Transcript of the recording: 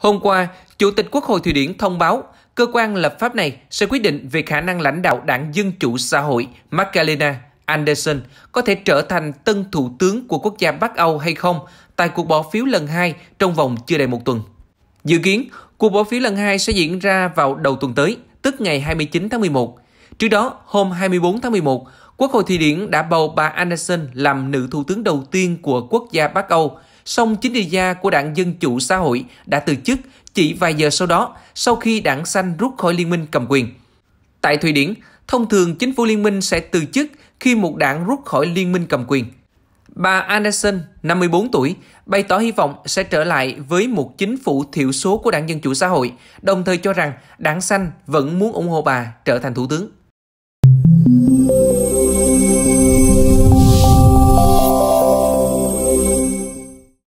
Hôm qua, Chủ tịch Quốc hội Thụy Điển thông báo cơ quan lập pháp này sẽ quyết định về khả năng lãnh đạo đảng Dân Chủ Xã hội Magdalena Anderson có thể trở thành tân thủ tướng của quốc gia Bắc Âu hay không tại cuộc bỏ phiếu lần hai trong vòng chưa đầy một tuần. Dự kiến, cuộc bỏ phiếu lần hai sẽ diễn ra vào đầu tuần tới, tức ngày 29 tháng 11. Trước đó, hôm 24 tháng 11, Quốc hội Thụy Điển đã bầu bà Anderson làm nữ thủ tướng đầu tiên của quốc gia Bắc Âu – song chính trị gia của đảng Dân Chủ Xã hội đã từ chức chỉ vài giờ sau đó, sau khi đảng xanh rút khỏi liên minh cầm quyền. Tại Thụy Điển, thông thường chính phủ liên minh sẽ từ chức khi một đảng rút khỏi liên minh cầm quyền. Bà Anderson, 54 tuổi, bày tỏ hy vọng sẽ trở lại với một chính phủ thiểu số của đảng Dân Chủ Xã hội, đồng thời cho rằng đảng xanh vẫn muốn ủng hộ bà trở thành thủ tướng.